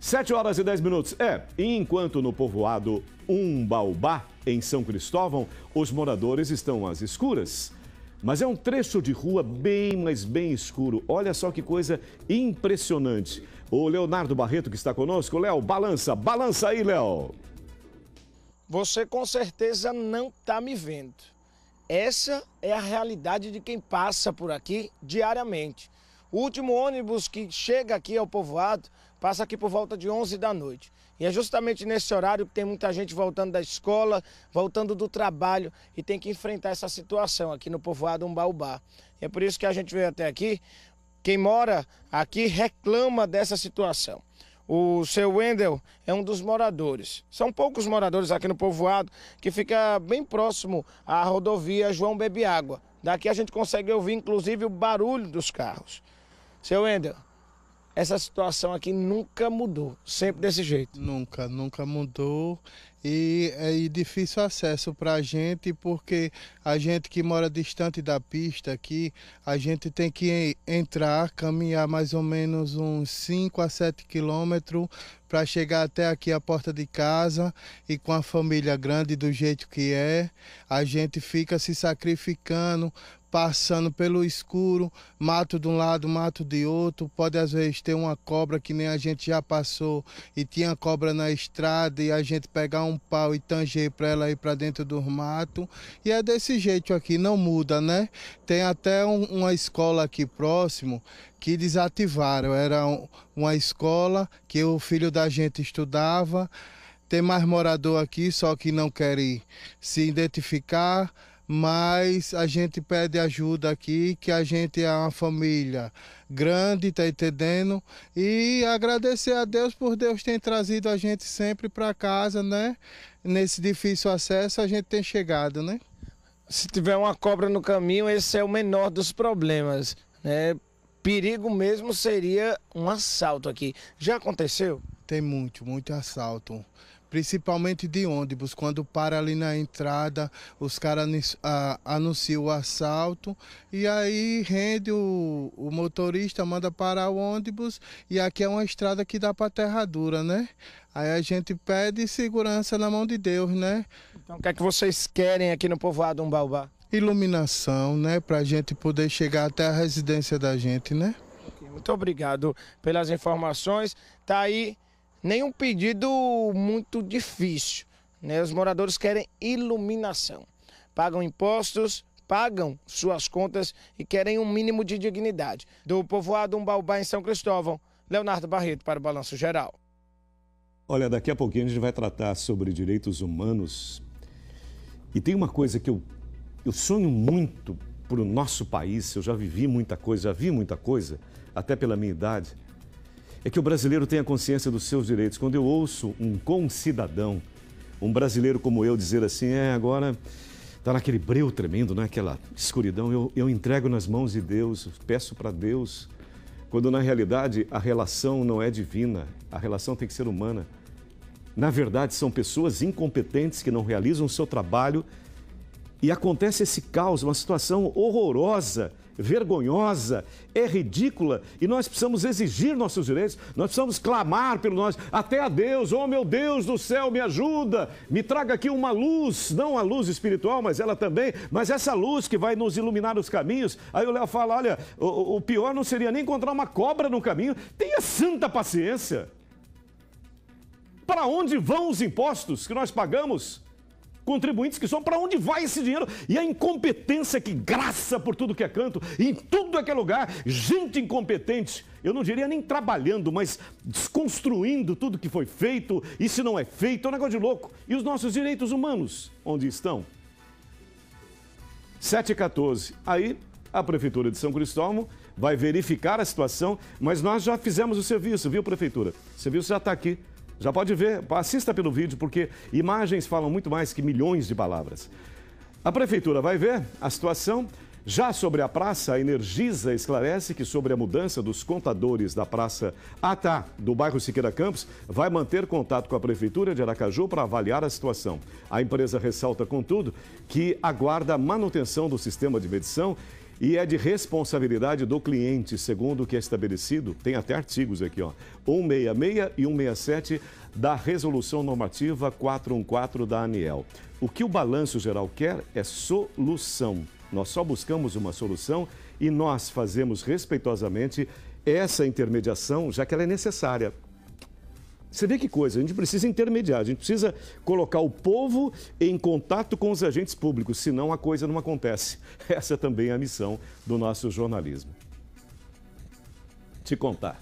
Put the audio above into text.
7 horas e 10 minutos. É, enquanto no povoado Umbaubá, em São Cristóvão, os moradores estão às escuras. Mas é um trecho de rua bem, mas bem escuro. Olha só que coisa impressionante. O Leonardo Barreto que está conosco. Léo, balança, balança aí, Léo. Você com certeza não está me vendo. Essa é a realidade de quem passa por aqui diariamente. O último ônibus que chega aqui ao povoado passa aqui por volta de 11 da noite. E é justamente nesse horário que tem muita gente voltando da escola, voltando do trabalho e tem que enfrentar essa situação aqui no povoado Umbaubá. E é por isso que a gente veio até aqui. Quem mora aqui reclama dessa situação. O seu Wendel é um dos moradores. São poucos moradores aqui no povoado que fica bem próximo à rodovia João Água. Daqui a gente consegue ouvir inclusive o barulho dos carros. Seu Wendel, essa situação aqui nunca mudou, sempre desse jeito? Nunca, nunca mudou e, é difícil acesso para a gente, porque a gente que mora distante da pista aqui, a gente tem que entrar, caminhar mais ou menos uns 5 a 7 quilômetros para chegar até aqui à porta de casa e com a família grande do jeito que é, a gente fica se sacrificando passando pelo escuro, mato de um lado, mato de outro, pode às vezes ter uma cobra que nem a gente já passou e tinha cobra na estrada e a gente pegar um um pau e tanger para ela ir para dentro do mato. E é desse jeito aqui, não muda, né? Tem até um, uma escola aqui próximo que desativaram. Era um, uma escola que o filho da gente estudava. Tem mais morador aqui, só que não querem se identificar mas a gente pede ajuda aqui, que a gente é uma família grande, tá entendendo? E agradecer a Deus por Deus ter trazido a gente sempre para casa, né? Nesse difícil acesso a gente tem chegado, né? Se tiver uma cobra no caminho, esse é o menor dos problemas, né? Perigo mesmo seria um assalto aqui. Já aconteceu? Tem muito, muito assalto principalmente de ônibus. Quando para ali na entrada, os caras anunciam o assalto e aí rende o, o, motorista, manda parar o ônibus e aqui é uma estrada que dá para terra dura, né? Aí a gente pede segurança na mão de Deus, né? Então o que é que vocês querem aqui no povoado Umbaubá? Iluminação, né? Para a gente poder chegar até a residência da gente, né? Muito obrigado pelas informações. Tá aí nenhum pedido muito difícil. Né? Os moradores querem iluminação. Pagam impostos, pagam suas contas e querem um mínimo de dignidade. Do povoado Umbaubá, em São Cristóvão, Leonardo Barreto para o Balanço Geral. Olha, daqui a pouquinho a gente vai tratar sobre direitos humanos. E tem uma coisa que eu, eu sonho muito para o nosso país, eu já vivi muita coisa, já vi muita coisa, até pela minha idade é que o brasileiro tenha consciência dos seus direitos. Quando eu ouço um concidadão, um brasileiro como eu, dizer assim, é, agora está naquele breu tremendo, naquela né, escuridão, eu, eu entrego nas mãos de Deus, peço para Deus, quando na realidade a relação não é divina, a relação tem que ser humana. Na verdade, são pessoas incompetentes que não realizam o seu trabalho e acontece esse caos, uma situação horrorosa vergonhosa, é ridícula e nós precisamos exigir nossos direitos, nós precisamos clamar pelo nós, até a Deus, oh meu Deus do céu, me ajuda, me traga aqui uma luz, não a luz espiritual, mas ela também, mas essa luz que vai nos iluminar os caminhos. Aí o Léo fala: olha, o, o pior não seria nem encontrar uma cobra no caminho, tenha santa paciência. Para onde vão os impostos que nós pagamos? contribuintes que são, para onde vai esse dinheiro? E a incompetência que graça por tudo que é canto, em tudo aquele é lugar, gente incompetente. Eu não diria nem trabalhando, mas desconstruindo tudo que foi feito, e se não é feito, é um negócio de louco. E os nossos direitos humanos, onde estão? 7 e 14. Aí a Prefeitura de São Cristóvão vai verificar a situação, mas nós já fizemos o serviço, viu, Prefeitura? O serviço já está aqui já pode ver, assista pelo vídeo, porque imagens falam muito mais que milhões de palavras. A prefeitura vai ver a situação. Já sobre a praça, a Energisa esclarece que sobre a mudança dos contadores da praça Atá, do bairro Siqueira Campos, vai manter contato com a Prefeitura de Aracaju para avaliar a situação. A empresa ressalta, contudo, que aguarda a manutenção do sistema de medição e é de responsabilidade do cliente, segundo o que é estabelecido, tem até artigos aqui, ó, 166 e 167 da Resolução Normativa 414 da ANEEL. O que o balanço geral quer é solução. Nós só buscamos uma solução e nós fazemos respeitosamente essa intermediação, já que ela é necessária. Você vê que coisa, a gente precisa intermediar, a gente precisa colocar o povo em contato com os agentes públicos, senão a coisa não acontece. Essa também é a missão do nosso jornalismo. Te contar.